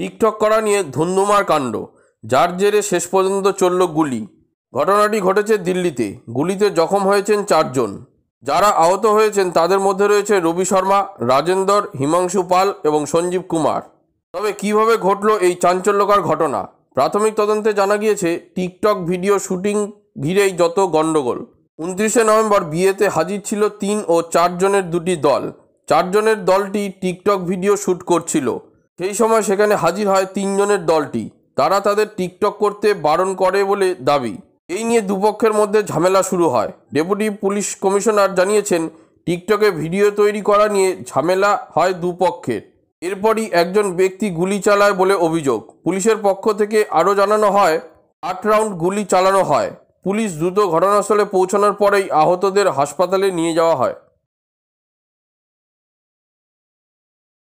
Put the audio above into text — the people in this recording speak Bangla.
টিকটক করা নিয়ে ধুন্ধুমার কাণ্ড যার জেরে শেষ পর্যন্ত চলল গুলি ঘটনাটি ঘটেছে দিল্লিতে গুলিতে জখম হয়েছেন চারজন যারা আহত হয়েছেন তাদের মধ্যে রয়েছে রবি শর্মা রাজেন্দর হিমাংশু পাল এবং সঞ্জীব কুমার তবে কিভাবে ঘটল এই চাঞ্চল্যকর ঘটনা প্রাথমিক তদন্তে জানা গিয়েছে টিকটক ভিডিও শুটিং ঘিরেই যত গণ্ডগোল উনত্রিশে নভেম্বর বিয়েতে হাজির ছিল তিন ও চারজনের দুটি দল চারজনের দলটি টিকটক ভিডিও শ্যুট করছিল সেই সময় সেখানে হাজির হয় তিনজনের দলটি তারা তাদের টিকটক করতে বারণ করে বলে দাবি এই নিয়ে দুপক্ষের মধ্যে ঝামেলা শুরু হয় ডেপুটি পুলিশ কমিশনার জানিয়েছেন টিকটকে ভিডিও তৈরি করা নিয়ে ঝামেলা হয় দুপক্ষের এরপরই একজন ব্যক্তি গুলি চালায় বলে অভিযোগ পুলিশের পক্ষ থেকে আরও জানানো হয় আট রাউন্ড গুলি চালানো হয় পুলিশ দ্রুত ঘটনাস্থলে পৌঁছানোর পরেই আহতদের হাসপাতালে নিয়ে যাওয়া হয়